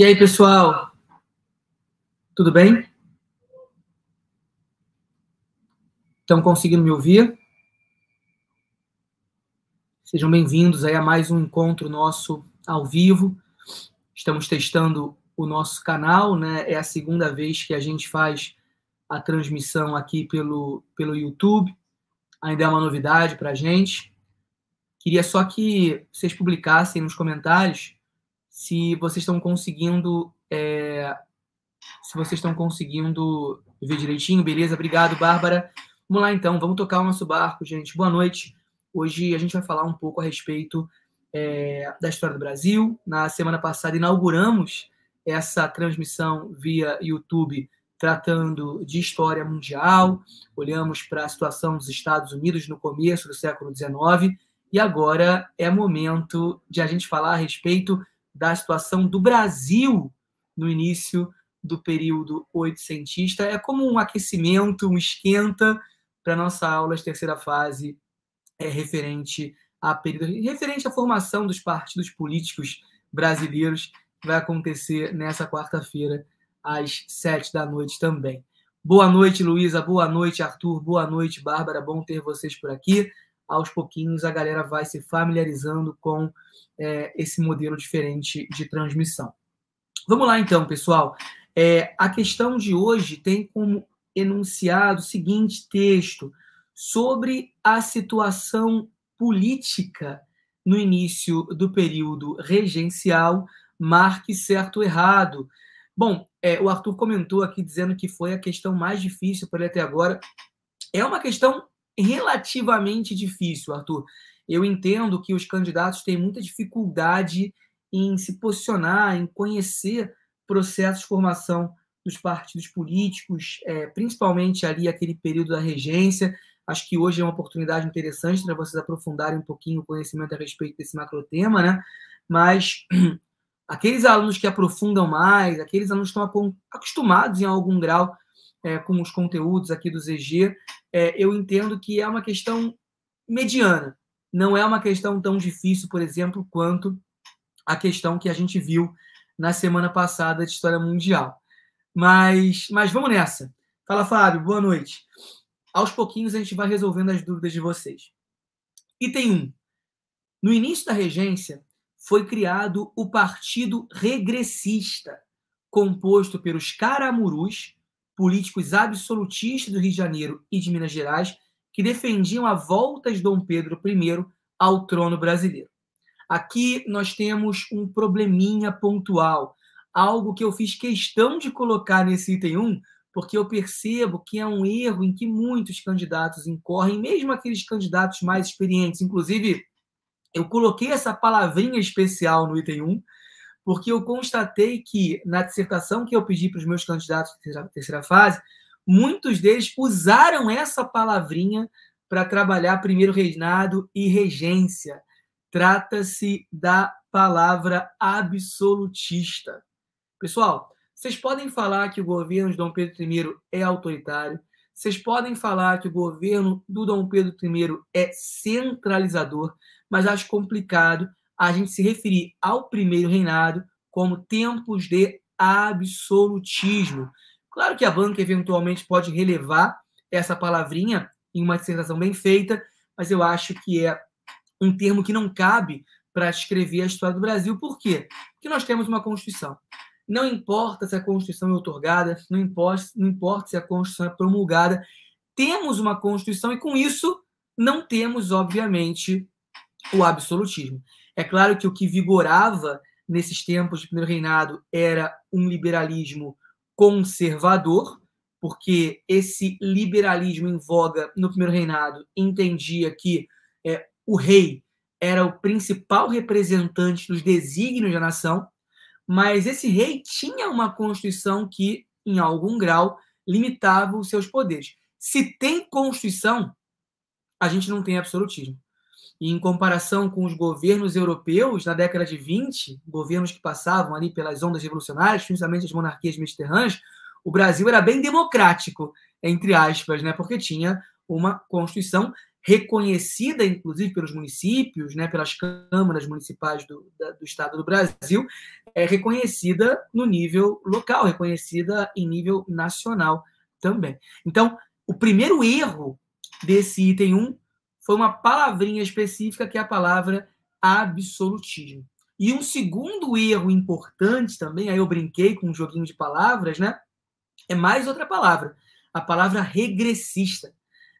E aí, pessoal? Tudo bem? Estão conseguindo me ouvir? Sejam bem-vindos aí a mais um encontro nosso ao vivo. Estamos testando o nosso canal, né? É a segunda vez que a gente faz a transmissão aqui pelo, pelo YouTube. Ainda é uma novidade para a gente. Queria só que vocês publicassem nos comentários se vocês estão conseguindo. É, se vocês estão conseguindo ver direitinho, beleza? Obrigado, Bárbara. Vamos lá então, vamos tocar o nosso barco, gente. Boa noite. Hoje a gente vai falar um pouco a respeito é, da história do Brasil. Na semana passada inauguramos essa transmissão via YouTube tratando de história mundial. Olhamos para a situação dos Estados Unidos no começo do século XIX e agora é momento de a gente falar a respeito da situação do Brasil no início do período oitocentista. É como um aquecimento, um esquenta para nossa aula de terceira fase é, referente a período, referente à formação dos partidos políticos brasileiros, que vai acontecer nessa quarta-feira, às sete da noite também. Boa noite, Luísa. Boa noite, Arthur. Boa noite, Bárbara. Bom ter vocês por aqui aos pouquinhos a galera vai se familiarizando com é, esse modelo diferente de transmissão. Vamos lá então, pessoal. É, a questão de hoje tem como enunciado o seguinte texto sobre a situação política no início do período regencial, marque certo ou errado. Bom, é, o Arthur comentou aqui dizendo que foi a questão mais difícil para ele até agora. É uma questão relativamente difícil, Arthur. Eu entendo que os candidatos têm muita dificuldade em se posicionar, em conhecer processos de formação dos partidos políticos, é, principalmente ali aquele período da regência. Acho que hoje é uma oportunidade interessante para vocês aprofundarem um pouquinho o conhecimento a respeito desse macrotema, né? Mas aqueles alunos que aprofundam mais, aqueles alunos que estão acostumados em algum grau é, com os conteúdos aqui do ZG, é, eu entendo que é uma questão mediana. Não é uma questão tão difícil, por exemplo, quanto a questão que a gente viu na semana passada de História Mundial. Mas, mas vamos nessa. Fala, Fábio, boa noite. Aos pouquinhos a gente vai resolvendo as dúvidas de vocês. Item 1. No início da regência, foi criado o Partido Regressista, composto pelos caramurus, políticos absolutistas do Rio de Janeiro e de Minas Gerais que defendiam a volta de Dom Pedro I ao trono brasileiro. Aqui nós temos um probleminha pontual, algo que eu fiz questão de colocar nesse item 1, porque eu percebo que é um erro em que muitos candidatos incorrem, mesmo aqueles candidatos mais experientes. Inclusive, eu coloquei essa palavrinha especial no item 1, porque eu constatei que na dissertação que eu pedi para os meus candidatos da terceira fase, muitos deles usaram essa palavrinha para trabalhar primeiro reinado e regência. Trata-se da palavra absolutista. Pessoal, vocês podem falar que o governo de Dom Pedro I é autoritário, vocês podem falar que o governo do Dom Pedro I é centralizador, mas acho complicado a gente se referir ao primeiro reinado como tempos de absolutismo. Claro que a banca eventualmente pode relevar essa palavrinha em uma dissertação bem feita, mas eu acho que é um termo que não cabe para descrever a história do Brasil. Por quê? Porque nós temos uma Constituição. Não importa se a Constituição é otorgada, não importa, não importa se a Constituição é promulgada, temos uma Constituição e com isso não temos, obviamente, o absolutismo. É claro que o que vigorava nesses tempos de primeiro reinado era um liberalismo conservador, porque esse liberalismo em voga no primeiro reinado entendia que é, o rei era o principal representante dos desígnios da nação, mas esse rei tinha uma constituição que, em algum grau, limitava os seus poderes. Se tem constituição, a gente não tem absolutismo. E em comparação com os governos europeus na década de 20, governos que passavam ali pelas ondas revolucionárias, principalmente as monarquias mediterrâneas, o Brasil era bem democrático, entre aspas, né? porque tinha uma Constituição reconhecida, inclusive, pelos municípios, né? pelas câmaras municipais do, da, do Estado do Brasil, é reconhecida no nível local, reconhecida em nível nacional também. Então, o primeiro erro desse item 1 foi uma palavrinha específica que é a palavra absolutismo. E um segundo erro importante também, aí eu brinquei com um joguinho de palavras, né? É mais outra palavra, a palavra regressista.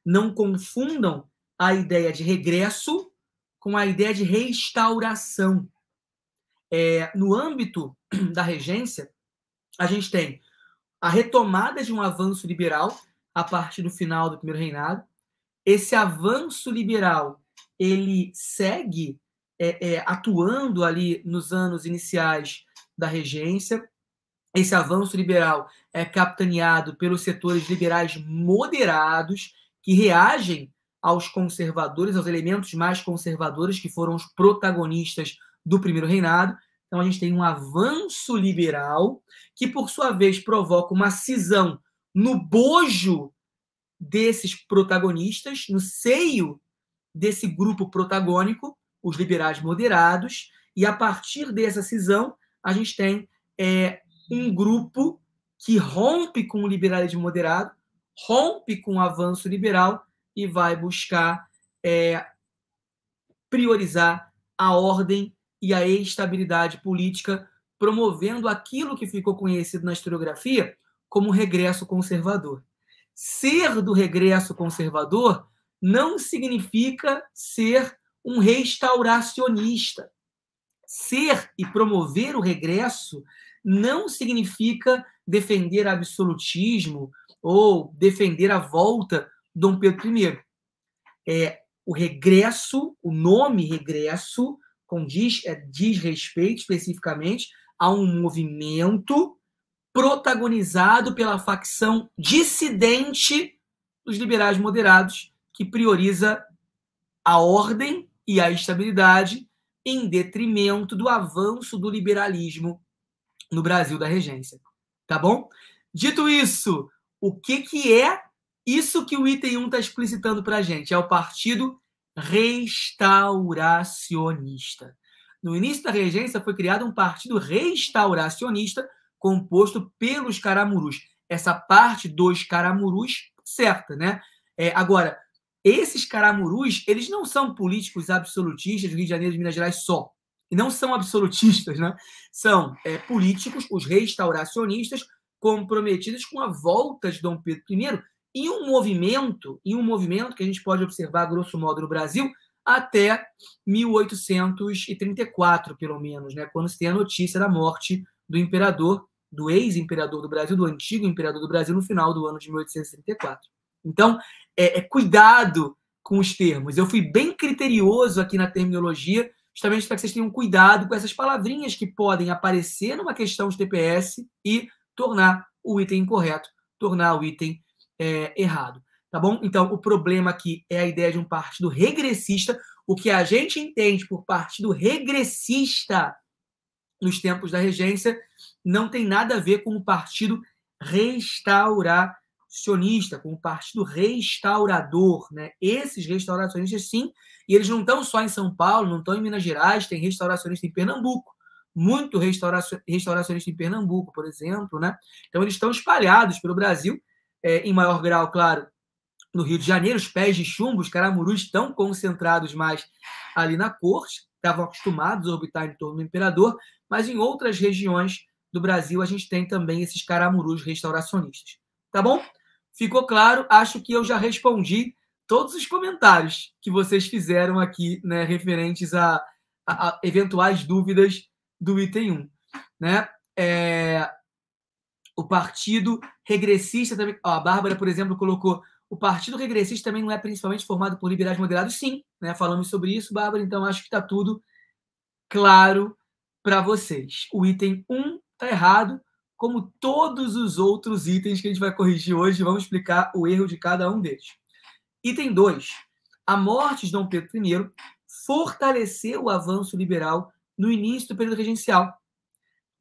Não confundam a ideia de regresso com a ideia de restauração. É, no âmbito da regência, a gente tem a retomada de um avanço liberal a partir do final do primeiro reinado, esse avanço liberal ele segue é, é, atuando ali nos anos iniciais da regência. Esse avanço liberal é capitaneado pelos setores liberais moderados que reagem aos conservadores, aos elementos mais conservadores que foram os protagonistas do primeiro reinado. Então a gente tem um avanço liberal que, por sua vez, provoca uma cisão no bojo desses protagonistas, no seio desse grupo protagônico, os liberais moderados, e a partir dessa cisão, a gente tem é, um grupo que rompe com o liberalismo moderado, rompe com o avanço liberal e vai buscar é, priorizar a ordem e a estabilidade política, promovendo aquilo que ficou conhecido na historiografia como regresso conservador ser do regresso conservador não significa ser um restauracionista. Ser e promover o regresso não significa defender absolutismo ou defender a volta de Dom Pedro I. É, o regresso, o nome regresso, condiz, é, diz respeito especificamente a um movimento protagonizado pela facção dissidente dos liberais moderados, que prioriza a ordem e a estabilidade em detrimento do avanço do liberalismo no Brasil da regência. Tá bom? Dito isso, o que, que é isso que o item 1 está explicitando para a gente? É o partido restauracionista. No início da regência foi criado um partido restauracionista composto pelos caramurus. Essa parte dos caramurus, certa, né? É, agora, esses caramurus, eles não são políticos absolutistas do Rio de Janeiro e de Minas Gerais só. E não são absolutistas, né? São é, políticos, os restauracionistas, comprometidos com a volta de Dom Pedro I e um movimento, e um movimento que a gente pode observar, grosso modo, no Brasil, até 1834, pelo menos, né? quando se tem a notícia da morte do imperador do ex-imperador do Brasil, do antigo imperador do Brasil, no final do ano de 1834. Então, é, é cuidado com os termos. Eu fui bem criterioso aqui na terminologia, justamente para que vocês tenham cuidado com essas palavrinhas que podem aparecer numa questão de TPS e tornar o item incorreto, tornar o item é, errado. Tá bom? Então, o problema aqui é a ideia de um partido regressista. O que a gente entende por partido regressista nos tempos da regência, não tem nada a ver com o partido restauracionista, com o partido restaurador. Né? Esses restauracionistas, sim, e eles não estão só em São Paulo, não estão em Minas Gerais, tem restauracionista em Pernambuco. Muito restauracionista em Pernambuco, por exemplo. Né? Então, eles estão espalhados pelo Brasil, é, em maior grau, claro, no Rio de Janeiro, os pés de chumbo, os caramurus estão concentrados mais ali na corte, estavam acostumados a orbitar em torno do imperador, mas em outras regiões do Brasil a gente tem também esses caramurus restauracionistas. Tá bom? Ficou claro? Acho que eu já respondi todos os comentários que vocês fizeram aqui, né, referentes a, a, a eventuais dúvidas do item 1. Né? É, o partido regressista também. Ó, a Bárbara, por exemplo, colocou. O partido regressista também não é principalmente formado por liberais moderados? Sim, né? Falamos sobre isso, Bárbara, então acho que está tudo claro para vocês. O item 1 está errado, como todos os outros itens que a gente vai corrigir hoje, vamos explicar o erro de cada um deles. Item 2. A morte de Dom Pedro I fortaleceu o avanço liberal no início do período regencial,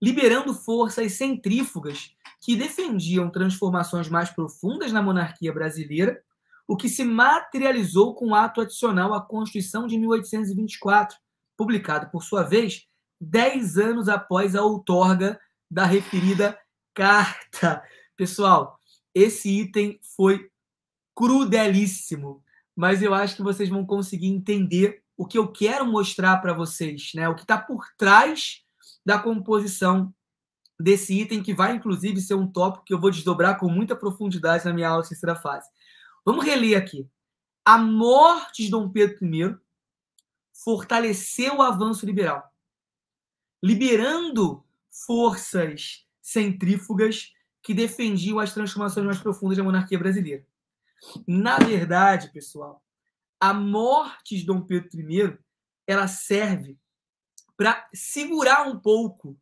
liberando forças centrífugas que defendiam transformações mais profundas na monarquia brasileira, o que se materializou com o um ato adicional à Constituição de 1824, publicado, por sua vez, dez anos após a outorga da referida carta. Pessoal, esse item foi crudelíssimo, mas eu acho que vocês vão conseguir entender o que eu quero mostrar para vocês, né? O que está por trás da composição desse item, que vai inclusive ser um tópico que eu vou desdobrar com muita profundidade na minha aula de terceira fase. Vamos reler aqui. A morte de Dom Pedro I fortaleceu o avanço liberal liberando forças centrífugas que defendiam as transformações mais profundas da monarquia brasileira. Na verdade, pessoal, a morte de Dom Pedro I ela serve para segurar um pouco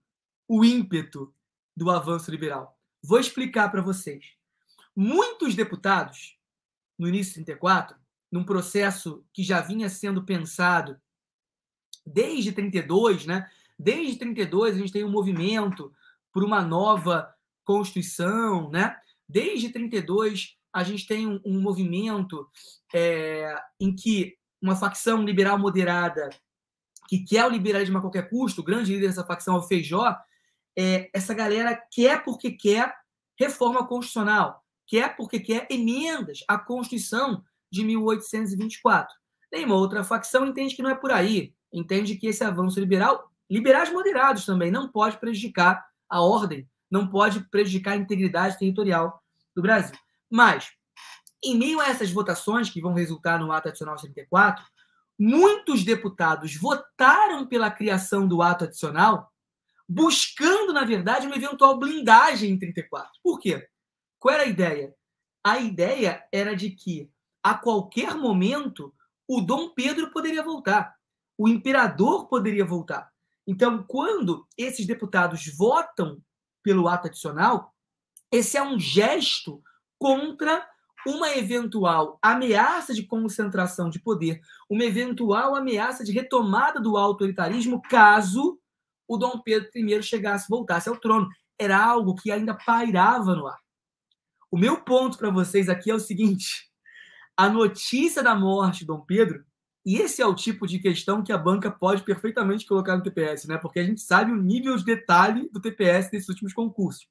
o ímpeto do avanço liberal. Vou explicar para vocês. Muitos deputados, no início de 34, num processo que já vinha sendo pensado desde 32, né, Desde 32 a gente tem um movimento por uma nova Constituição, né? Desde 32 a gente tem um, um movimento é, em que uma facção liberal moderada que quer o liberalismo a qualquer custo, o grande líder dessa facção é o Feijó, é, essa galera quer porque quer reforma constitucional, quer porque quer emendas à Constituição de 1824. Tem uma outra facção entende que não é por aí, entende que esse avanço liberal liberais moderados também, não pode prejudicar a ordem, não pode prejudicar a integridade territorial do Brasil. Mas, em meio a essas votações que vão resultar no ato adicional 34, muitos deputados votaram pela criação do ato adicional, buscando, na verdade, uma eventual blindagem em 34. Por quê? Qual era a ideia? A ideia era de que, a qualquer momento, o Dom Pedro poderia voltar, o imperador poderia voltar. Então, quando esses deputados votam pelo ato adicional, esse é um gesto contra uma eventual ameaça de concentração de poder, uma eventual ameaça de retomada do autoritarismo caso o Dom Pedro I chegasse, voltasse ao trono. Era algo que ainda pairava no ar. O meu ponto para vocês aqui é o seguinte: a notícia da morte de Dom Pedro e esse é o tipo de questão que a banca pode perfeitamente colocar no TPS, né? Porque a gente sabe o nível de detalhe do TPS desses últimos concursos.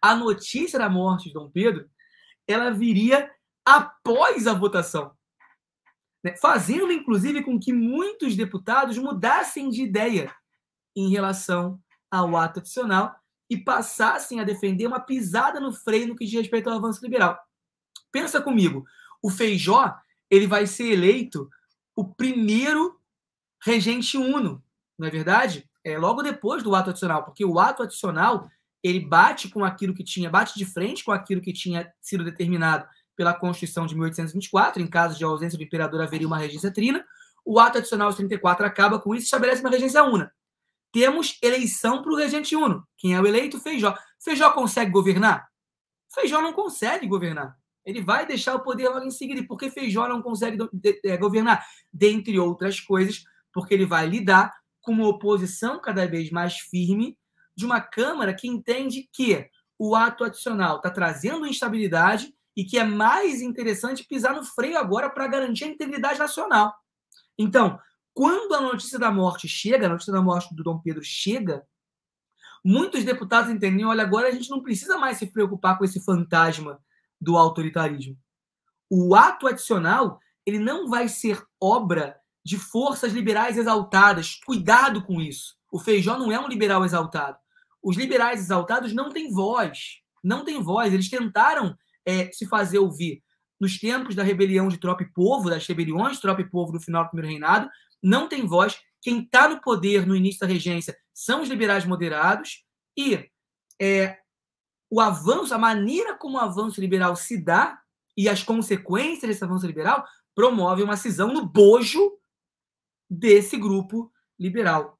A notícia da morte de Dom Pedro, ela viria após a votação, né? fazendo inclusive com que muitos deputados mudassem de ideia em relação ao ato adicional e passassem a defender uma pisada no freio no que diz respeito ao avanço liberal. Pensa comigo, o Feijó ele vai ser eleito o primeiro regente uno, não é verdade? É logo depois do ato adicional, porque o ato adicional ele bate com aquilo que tinha, bate de frente com aquilo que tinha sido determinado pela Constituição de 1824, em caso de ausência do imperador haveria uma regência trina. O ato adicional de 34 acaba com isso e estabelece uma regência una. Temos eleição para o regente uno. Quem é o eleito? Feijó. Feijó consegue governar? Feijó não consegue governar. Ele vai deixar o poder logo em seguida, porque Feijó não consegue é, governar, dentre outras coisas, porque ele vai lidar com uma oposição cada vez mais firme de uma Câmara que entende que o ato adicional está trazendo instabilidade e que é mais interessante pisar no freio agora para garantir a integridade nacional. Então, quando a notícia da morte chega, a notícia da morte do Dom Pedro chega, muitos deputados entendem: olha, agora a gente não precisa mais se preocupar com esse fantasma do autoritarismo. O ato adicional ele não vai ser obra de forças liberais exaltadas. Cuidado com isso. O Feijó não é um liberal exaltado. Os liberais exaltados não têm voz. Não têm voz. Eles tentaram é, se fazer ouvir nos tempos da rebelião de tropa e povo, das rebeliões de tropa e povo no final do primeiro reinado. Não tem voz. Quem está no poder no início da regência são os liberais moderados. E é, o avanço, a maneira como o avanço liberal se dá e as consequências desse avanço liberal promove uma cisão no bojo desse grupo liberal,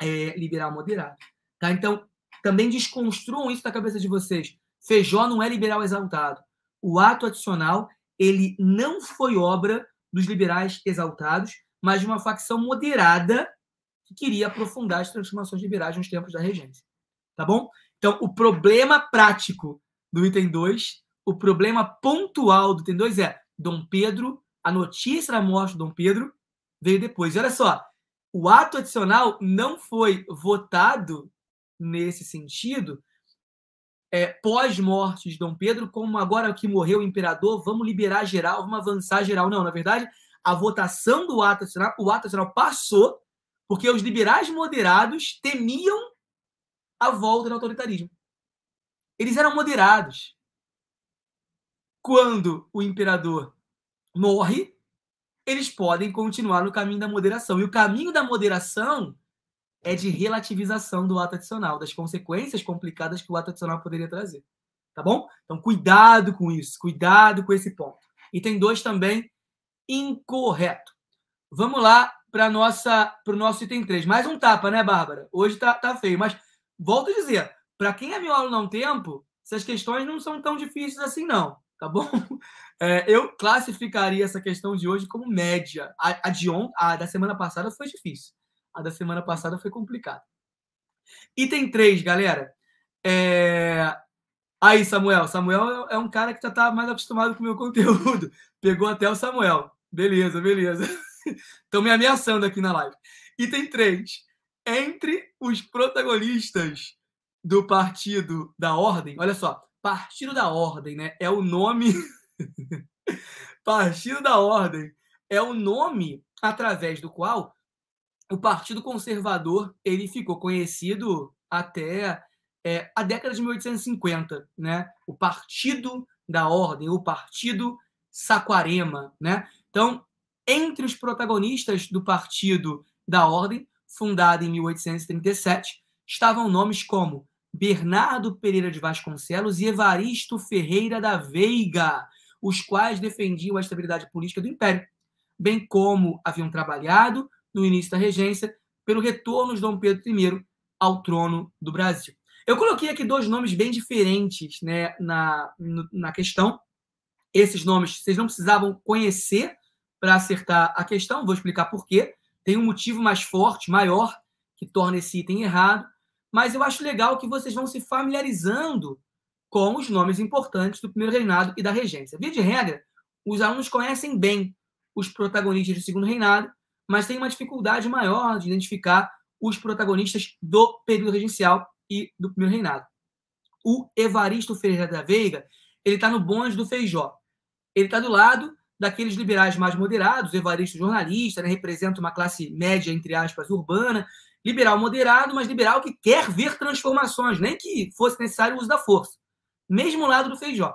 é, liberal moderado. Tá? Então, também desconstruam isso da cabeça de vocês. Feijó não é liberal exaltado. O ato adicional, ele não foi obra dos liberais exaltados, mas de uma facção moderada que queria aprofundar as transformações liberais nos tempos da regência. Tá bom? Então, o problema prático do item 2, o problema pontual do item 2 é Dom Pedro, a notícia da morte do Dom Pedro veio depois. E olha só, o ato adicional não foi votado nesse sentido é, pós-morte de Dom Pedro, como agora que morreu o imperador, vamos liberar geral, vamos avançar geral. Não, na verdade, a votação do ato adicional, o ato adicional passou porque os liberais moderados temiam a volta do autoritarismo. Eles eram moderados. Quando o imperador morre, eles podem continuar no caminho da moderação. E o caminho da moderação é de relativização do ato adicional, das consequências complicadas que o ato adicional poderia trazer. Tá bom? Então, cuidado com isso, cuidado com esse ponto. E tem dois também incorreto. Vamos lá para o nosso item 3. Mais um tapa, né, Bárbara? Hoje tá, tá feio, mas volto a dizer, para quem é meu aluno há um tempo, essas questões não são tão difíceis assim, não, tá bom? É, eu classificaria essa questão de hoje como média. A, a de on, a da semana passada foi difícil. A da semana passada foi complicada. Item 3, galera. É... Aí, Samuel. Samuel é, é um cara que já está mais acostumado com o meu conteúdo. Pegou até o Samuel. Beleza, beleza. Estão me ameaçando aqui na live. Item 3 entre os protagonistas do Partido da Ordem. Olha só, Partido da Ordem, né? É o nome. Partido da Ordem é o nome através do qual o Partido Conservador ele ficou conhecido até é, a década de 1850, né? O Partido da Ordem, o Partido Saquarema, né? Então, entre os protagonistas do Partido da Ordem, fundada em 1837, estavam nomes como Bernardo Pereira de Vasconcelos e Evaristo Ferreira da Veiga, os quais defendiam a estabilidade política do Império, bem como haviam trabalhado no início da regência pelo retorno de Dom Pedro I ao trono do Brasil. Eu coloquei aqui dois nomes bem diferentes né, na, na questão. Esses nomes vocês não precisavam conhecer para acertar a questão, vou explicar por quê tem um motivo mais forte, maior, que torna esse item errado, mas eu acho legal que vocês vão se familiarizando com os nomes importantes do primeiro reinado e da regência. Via de regra, os alunos conhecem bem os protagonistas do segundo reinado, mas tem uma dificuldade maior de identificar os protagonistas do período regencial e do primeiro reinado. O Evaristo Ferreira da Veiga, ele está no bonde do Feijó. Ele está do lado daqueles liberais mais moderados, Evaristo jornalista, né, representa uma classe média, entre aspas, urbana, liberal moderado, mas liberal que quer ver transformações, nem que fosse necessário o uso da força. Mesmo lado do Feijó.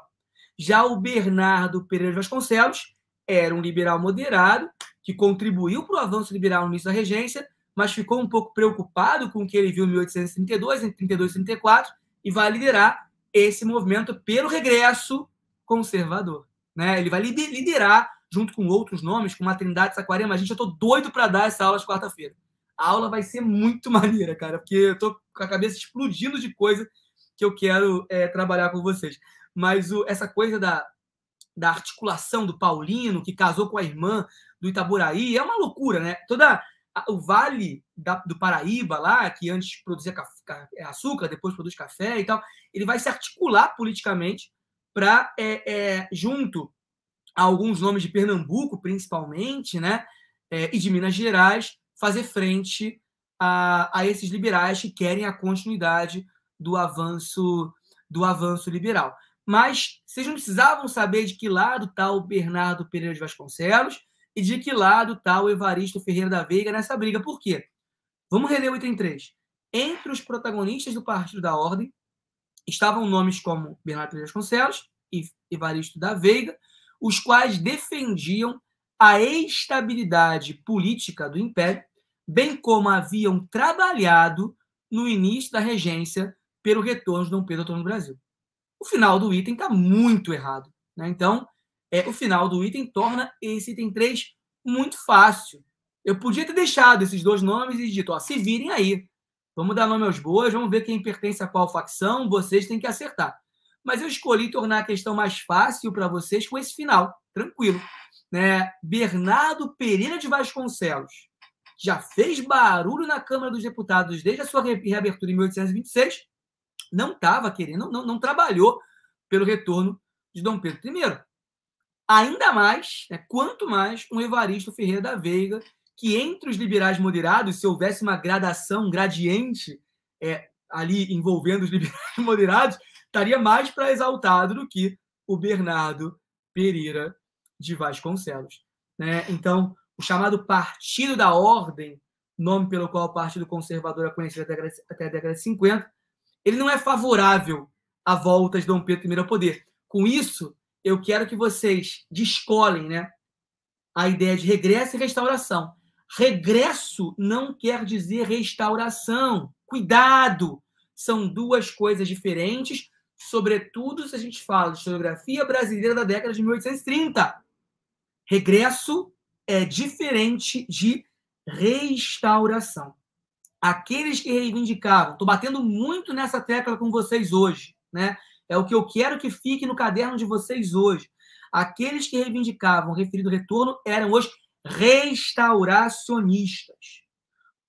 Já o Bernardo Pereira Vasconcelos era um liberal moderado que contribuiu para o avanço liberal no início da regência, mas ficou um pouco preocupado com o que ele viu em 1832, em 32 e 34, e vai liderar esse movimento pelo regresso conservador né? Ele vai liderar junto com outros nomes, com uma Trindade Saquarema. Gente, eu tô doido para dar essa aula de quarta-feira. A aula vai ser muito maneira, cara, porque eu tô com a cabeça explodindo de coisa que eu quero é, trabalhar com vocês. Mas o, essa coisa da, da articulação do Paulino, que casou com a irmã do Itaboraí, é uma loucura, né? Toda a, o vale da, do Paraíba lá, que antes produzia é, açúcar, depois produz café e tal, ele vai se articular politicamente para, é, é, junto a alguns nomes de Pernambuco, principalmente, né, é, e de Minas Gerais, fazer frente a, a esses liberais que querem a continuidade do avanço do avanço liberal. Mas vocês não precisavam saber de que lado está o Bernardo Pereira de Vasconcelos e de que lado está o Evaristo Ferreira da Veiga nessa briga. Por quê? Vamos reler o item 3. Entre os protagonistas do Partido da Ordem, estavam nomes como Bernardo de Vasconcelos e Evaristo da Veiga, os quais defendiam a estabilidade política do Império, bem como haviam trabalhado no início da regência pelo retorno de Dom Pedro ao Brasil. O final do item está muito errado. Né? Então, é, o final do item torna esse item 3 muito fácil. Eu podia ter deixado esses dois nomes e dito, ó, se virem aí. Vamos dar nome aos bois, vamos ver quem pertence a qual facção, vocês têm que acertar. Mas eu escolhi tornar a questão mais fácil para vocês com esse final, tranquilo. Né? Bernardo Pereira de Vasconcelos já fez barulho na Câmara dos Deputados desde a sua reabertura em 1826, não estava querendo, não, não trabalhou pelo retorno de Dom Pedro I. Ainda mais, né, quanto mais, um Evaristo Ferreira da Veiga, que entre os liberais moderados, se houvesse uma gradação, um gradiente é, ali envolvendo os liberais moderados, estaria mais para exaltado do que o Bernardo Pereira de Vasconcelos. Né? Então, o chamado Partido da Ordem, nome pelo qual o Partido Conservador é conhecido até a década, até a década de 50, ele não é favorável à volta de Dom Pedro I ao poder. Com isso, eu quero que vocês descolhem né, a ideia de regresso e restauração. Regresso não quer dizer restauração. Cuidado! São duas coisas diferentes, sobretudo se a gente fala de historiografia brasileira da década de 1830. Regresso é diferente de restauração. Aqueles que reivindicavam, estou batendo muito nessa tecla com vocês hoje, né? É o que eu quero que fique no caderno de vocês hoje. Aqueles que reivindicavam o referido retorno eram os restauracionistas.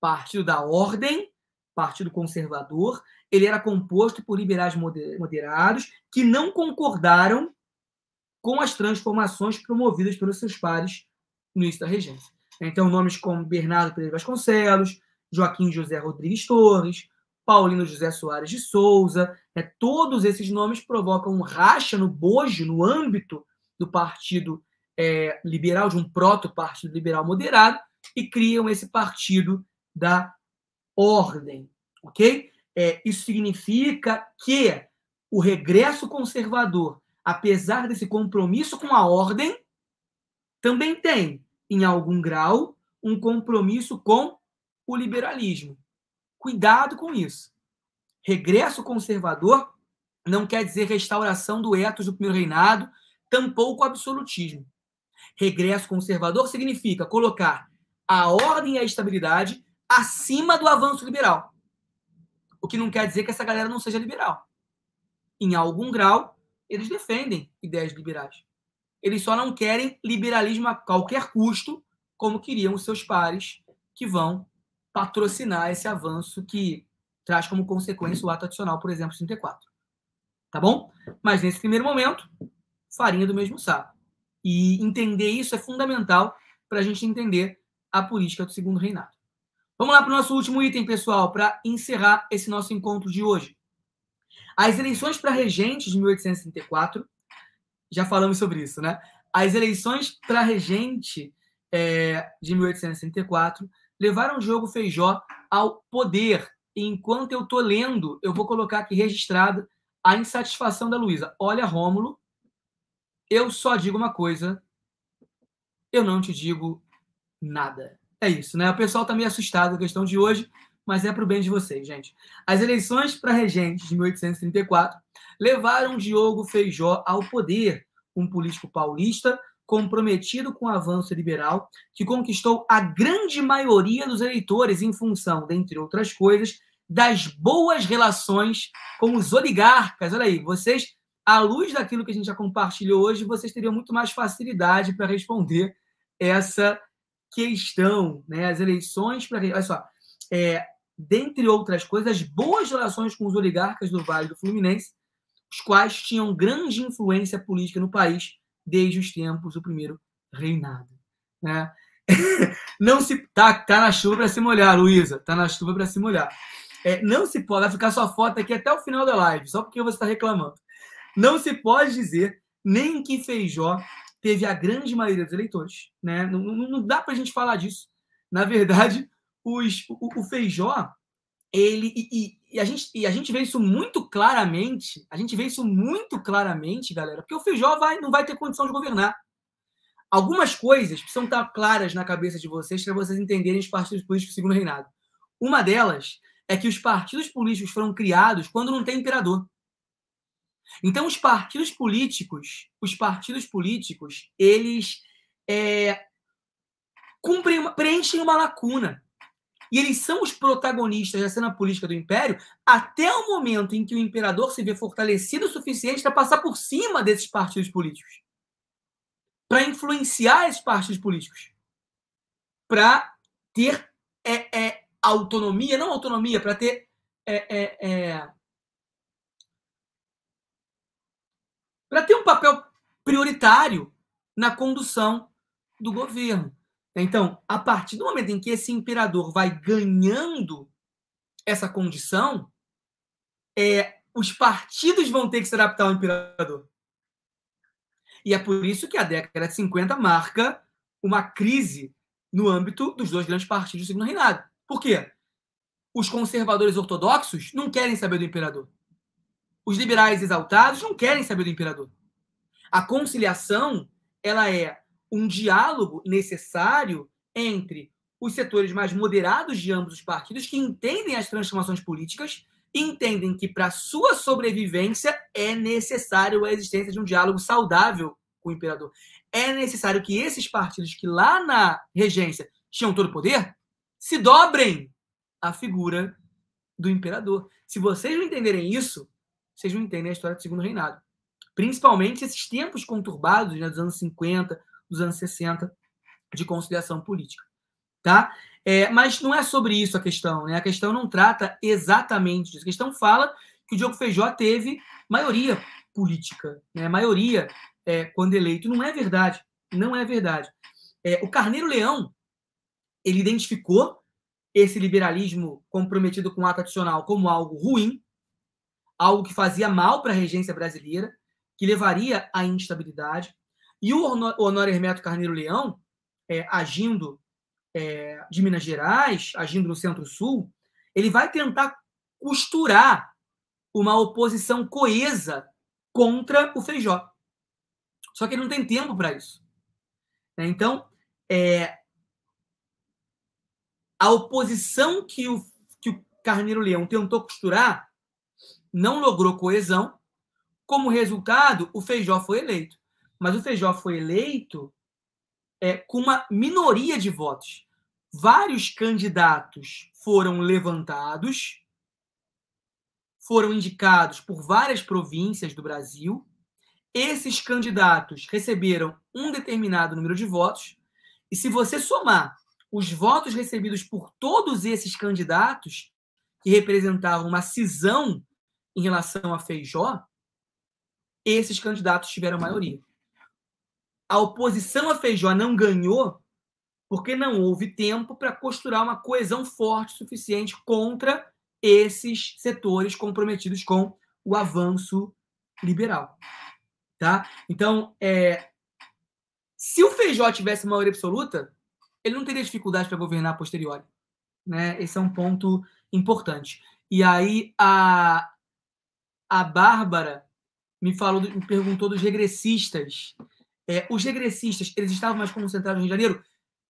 Partido da Ordem, Partido Conservador, ele era composto por liberais moderados que não concordaram com as transformações promovidas pelos seus pares no início da regência. Então, nomes como Bernardo Pereira Vasconcelos, Joaquim José Rodrigues Torres, Paulino José Soares de Souza, né? todos esses nomes provocam um racha no bojo, no âmbito do Partido é, liberal, de um proto-partido liberal moderado, e criam esse partido da ordem, ok? É, isso significa que o regresso conservador, apesar desse compromisso com a ordem, também tem, em algum grau, um compromisso com o liberalismo. Cuidado com isso. Regresso conservador não quer dizer restauração do ethos do primeiro reinado, tampouco absolutismo. Regresso conservador significa colocar a ordem e a estabilidade acima do avanço liberal. O que não quer dizer que essa galera não seja liberal. Em algum grau, eles defendem ideias liberais. Eles só não querem liberalismo a qualquer custo, como queriam os seus pares, que vão patrocinar esse avanço que traz como consequência o ato adicional, por exemplo, 34. Tá bom? Mas nesse primeiro momento, farinha do mesmo saco. E entender isso é fundamental para a gente entender a política do segundo reinado. Vamos lá para o nosso último item, pessoal, para encerrar esse nosso encontro de hoje. As eleições para regente de 1834, já falamos sobre isso, né? As eleições para regente é, de 1834 levaram o jogo Feijó ao poder. enquanto eu estou lendo, eu vou colocar aqui registrada a insatisfação da Luísa. Olha, Rômulo, eu só digo uma coisa, eu não te digo nada. É isso, né? O pessoal tá meio assustado com a questão de hoje, mas é para o bem de vocês, gente. As eleições para regentes de 1834 levaram Diogo Feijó ao poder, um político paulista comprometido com o avanço liberal, que conquistou a grande maioria dos eleitores em função, dentre outras coisas, das boas relações com os oligarcas. Olha aí, vocês à luz daquilo que a gente já compartilhou hoje, vocês teriam muito mais facilidade para responder essa questão, né? As eleições para. Olha só, é, dentre outras coisas, as boas relações com os oligarcas do Vale do Fluminense, os quais tinham grande influência política no país desde os tempos do primeiro reinado. Né? Não se. Tá, tá na chuva para se molhar, Luísa. Tá na chuva para se molhar. É, não se pode. Vai ficar sua foto aqui até o final da live, só porque você está reclamando. Não se pode dizer nem que Feijó teve a grande maioria dos eleitores. Né? Não, não, não dá para a gente falar disso. Na verdade, os, o, o Feijó, ele. E, e, a gente, e a gente vê isso muito claramente. A gente vê isso muito claramente, galera, porque o Feijó vai, não vai ter condição de governar. Algumas coisas precisam estar claras na cabeça de vocês para vocês entenderem os partidos políticos segundo reinado. Uma delas é que os partidos políticos foram criados quando não tem imperador. Então, os partidos políticos, os partidos políticos, eles é, cumprem, preenchem uma lacuna. E eles são os protagonistas da cena política do Império até o momento em que o imperador se vê fortalecido o suficiente para passar por cima desses partidos políticos. Para influenciar esses partidos políticos. Para ter é, é, autonomia, não autonomia, para ter é, é, é para ter um papel prioritário na condução do governo. Então, a partir do momento em que esse imperador vai ganhando essa condição, é, os partidos vão ter que se adaptar ao imperador. E é por isso que a década de 50 marca uma crise no âmbito dos dois grandes partidos do segundo reinado. Por quê? Os conservadores ortodoxos não querem saber do imperador. Os liberais exaltados não querem saber do imperador. A conciliação, ela é um diálogo necessário entre os setores mais moderados de ambos os partidos que entendem as transformações políticas entendem que para sua sobrevivência é necessário a existência de um diálogo saudável com o imperador. É necessário que esses partidos que lá na regência tinham todo o poder se dobrem à figura do imperador. Se vocês não entenderem isso, vocês não entendem a história do segundo reinado. Principalmente esses tempos conturbados né, dos anos 50, dos anos 60, de conciliação política. Tá? É, mas não é sobre isso a questão. Né? A questão não trata exatamente disso. A questão fala que o Diogo Feijó teve maioria política, né? maioria é, quando eleito. Não é verdade. Não é verdade. É, o Carneiro Leão ele identificou esse liberalismo comprometido com o ato adicional como algo ruim, algo que fazia mal para a regência brasileira, que levaria à instabilidade. E o Honório Hermeto Carneiro Leão, é, agindo é, de Minas Gerais, agindo no Centro-Sul, ele vai tentar costurar uma oposição coesa contra o Feijó. Só que ele não tem tempo para isso. Né, então, é, a oposição que o, que o Carneiro Leão tentou costurar não logrou coesão. Como resultado, o Feijó foi eleito. Mas o Feijó foi eleito é, com uma minoria de votos. Vários candidatos foram levantados, foram indicados por várias províncias do Brasil. Esses candidatos receberam um determinado número de votos. E se você somar os votos recebidos por todos esses candidatos, que representavam uma cisão em relação a Feijó, esses candidatos tiveram maioria. A oposição a Feijó não ganhou porque não houve tempo para costurar uma coesão forte suficiente contra esses setores comprometidos com o avanço liberal. Tá? Então, é, se o Feijó tivesse maioria absoluta, ele não teria dificuldade para governar a posteriori. Né? Esse é um ponto importante. E aí, a, a Bárbara me falou, me perguntou dos regressistas. É, os regressistas, eles estavam mais concentrados no Rio de Janeiro?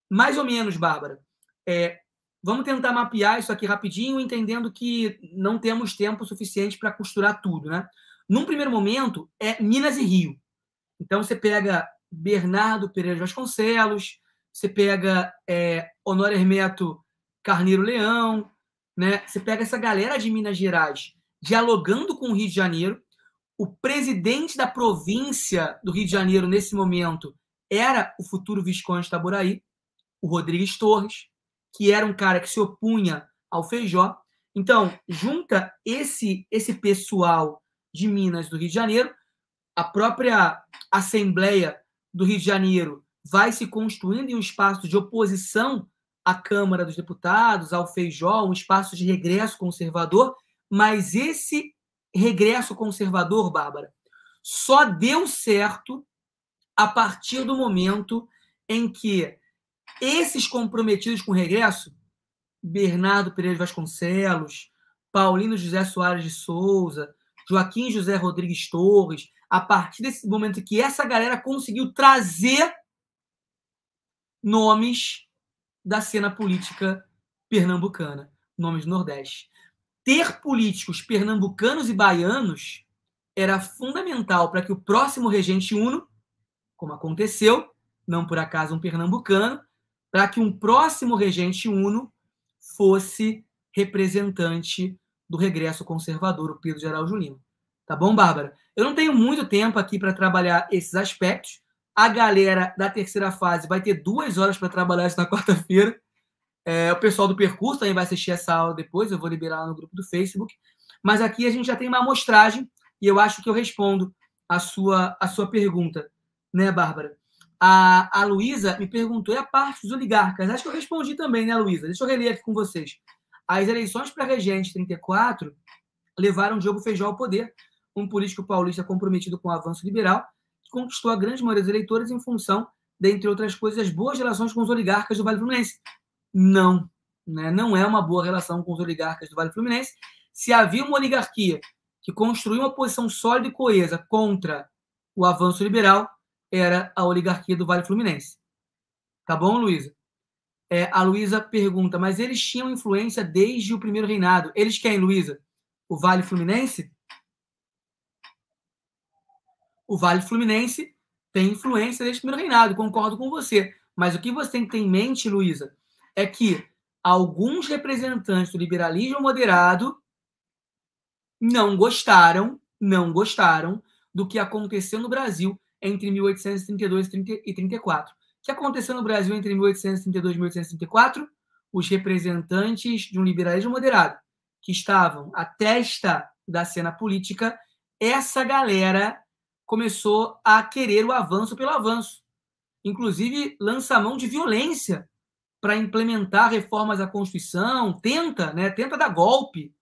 Mais ou menos, Bárbara. É, vamos tentar mapear isso aqui rapidinho, entendendo que não temos tempo suficiente para costurar tudo, né? Num primeiro momento, é Minas e Rio. Então, você pega Bernardo Pereira Vasconcelos, você pega é, Honório Hermeto Carneiro Leão, né? Você pega essa galera de Minas Gerais dialogando com o Rio de Janeiro. O presidente da província do Rio de Janeiro, nesse momento, era o futuro Visconde de o Rodrigues Torres, que era um cara que se opunha ao Feijó. Então, junta esse, esse pessoal de Minas do Rio de Janeiro, a própria Assembleia do Rio de Janeiro vai se construindo em um espaço de oposição à Câmara dos Deputados, ao Feijó, um espaço de regresso conservador, mas esse regresso conservador, Bárbara, só deu certo a partir do momento em que esses comprometidos com o regresso, Bernardo Pereira Vasconcelos, Paulino José Soares de Souza, Joaquim José Rodrigues Torres, a partir desse momento que essa galera conseguiu trazer nomes da cena política pernambucana, nomes do Nordeste ter políticos pernambucanos e baianos era fundamental para que o próximo regente uno, como aconteceu, não por acaso um pernambucano, para que um próximo regente uno fosse representante do regresso conservador, o Pedro Geraldo Araújo Lima. Tá bom, Bárbara? Eu não tenho muito tempo aqui para trabalhar esses aspectos. A galera da terceira fase vai ter duas horas para trabalhar isso na quarta-feira. É, o pessoal do percurso também vai assistir essa aula depois, eu vou liberar lá no grupo do Facebook. Mas aqui a gente já tem uma amostragem e eu acho que eu respondo a sua, a sua pergunta, né, Bárbara? A, a Luísa me perguntou, e a parte dos oligarcas? Acho que eu respondi também, né, Luísa? Deixa eu reler aqui com vocês. As eleições para regente 34 levaram Diogo Feijó ao poder, um político paulista comprometido com o avanço liberal, que conquistou a grande maioria dos eleitores em função, dentre outras coisas, das boas relações com os oligarcas do Vale Fluminense não. Né? Não é uma boa relação com os oligarcas do Vale Fluminense. Se havia uma oligarquia que construiu uma posição sólida e coesa contra o avanço liberal, era a oligarquia do Vale Fluminense. Tá bom, Luísa? É, a Luísa pergunta, mas eles tinham influência desde o primeiro reinado. Eles querem, Luísa? O Vale Fluminense? O Vale Fluminense tem influência desde o primeiro reinado, concordo com você. Mas o que você tem que ter em mente, Luísa, é que alguns representantes do liberalismo moderado não gostaram, não gostaram do que aconteceu no Brasil entre 1832 e 34. O que aconteceu no Brasil entre 1832 e 1834? Os representantes de um liberalismo moderado que estavam à testa da cena política, essa galera começou a querer o avanço pelo avanço. Inclusive, lança mão de violência para implementar reformas à Constituição, tenta, né, tenta dar golpe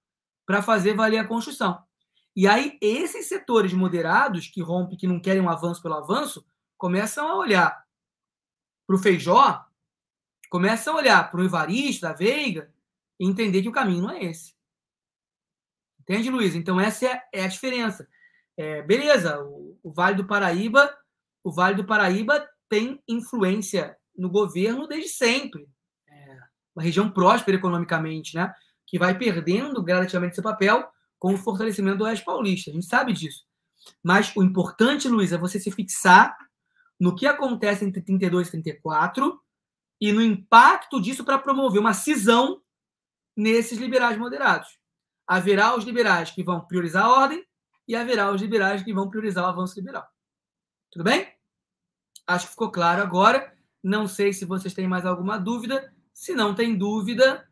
para fazer valer a Constituição. E aí esses setores moderados que rompem, que não querem um avanço pelo avanço, começam a olhar para o Feijó, começam a olhar para o Evaristo, da Veiga, e entender que o caminho não é esse. Entende, Luiz? Então essa é, é a diferença. É, beleza, o, o Vale do Paraíba, o Vale do Paraíba tem influência no governo desde sempre. É uma região próspera economicamente, né? que vai perdendo gradativamente seu papel com o fortalecimento do Oeste Paulista. A gente sabe disso. Mas o importante, Luiz, é você se fixar no que acontece entre 32 e 34 e no impacto disso para promover uma cisão nesses liberais moderados. Haverá os liberais que vão priorizar a ordem e haverá os liberais que vão priorizar o avanço liberal. Tudo bem? Acho que ficou claro agora. Não sei se vocês têm mais alguma dúvida. Se não tem dúvida,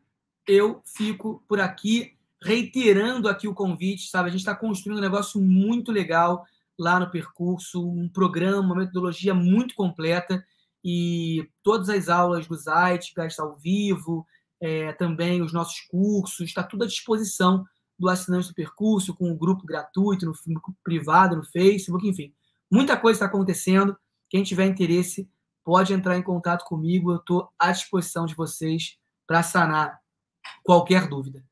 eu fico por aqui reiterando aqui o convite, sabe? A gente está construindo um negócio muito legal lá no percurso, um programa, uma metodologia muito completa e todas as aulas do Zeitgeist ao vivo, é, também os nossos cursos, está tudo à disposição do assinante do percurso, com o um grupo gratuito, no privado, no Facebook, enfim. Muita coisa está acontecendo. Quem tiver interesse, pode entrar em contato comigo, eu estou à disposição de vocês para sanar qualquer dúvida.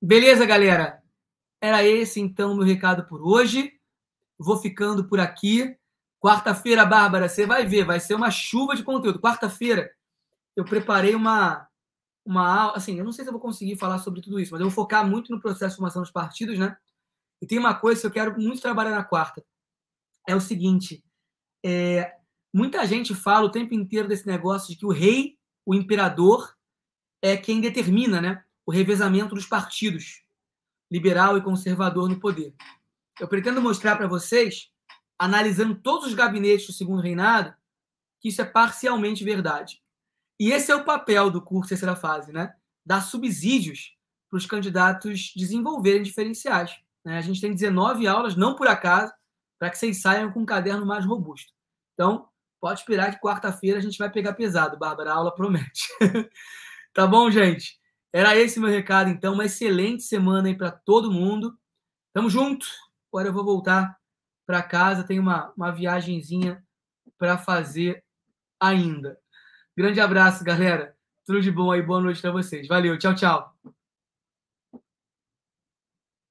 Beleza, galera? Era esse então meu recado por hoje. Vou ficando por aqui. Quarta-feira, Bárbara, você vai ver, vai ser uma chuva de conteúdo. Quarta-feira eu preparei uma uma aula, assim, eu não sei se eu vou conseguir falar sobre tudo isso, mas eu vou focar muito no processo de formação dos partidos, né? E tem uma coisa que eu quero muito trabalhar na quarta. É o seguinte, é, Muita gente fala o tempo inteiro desse negócio de que o rei, o imperador, é quem determina né, o revezamento dos partidos, liberal e conservador, no poder. Eu pretendo mostrar para vocês, analisando todos os gabinetes do segundo reinado, que isso é parcialmente verdade. E esse é o papel do curso terceira fase, né? Dar subsídios para os candidatos desenvolverem diferenciais. Né? A gente tem 19 aulas, não por acaso, para que vocês saiam com um caderno mais robusto. Então, Pode esperar que quarta-feira a gente vai pegar pesado, Bárbara. A aula promete. tá bom, gente? Era esse meu recado, então. Uma excelente semana aí para todo mundo. Tamo junto. Agora eu vou voltar para casa. Tem uma, uma viagenzinha para fazer ainda. Grande abraço, galera. Tudo de bom aí. Boa noite para vocês. Valeu. Tchau, tchau.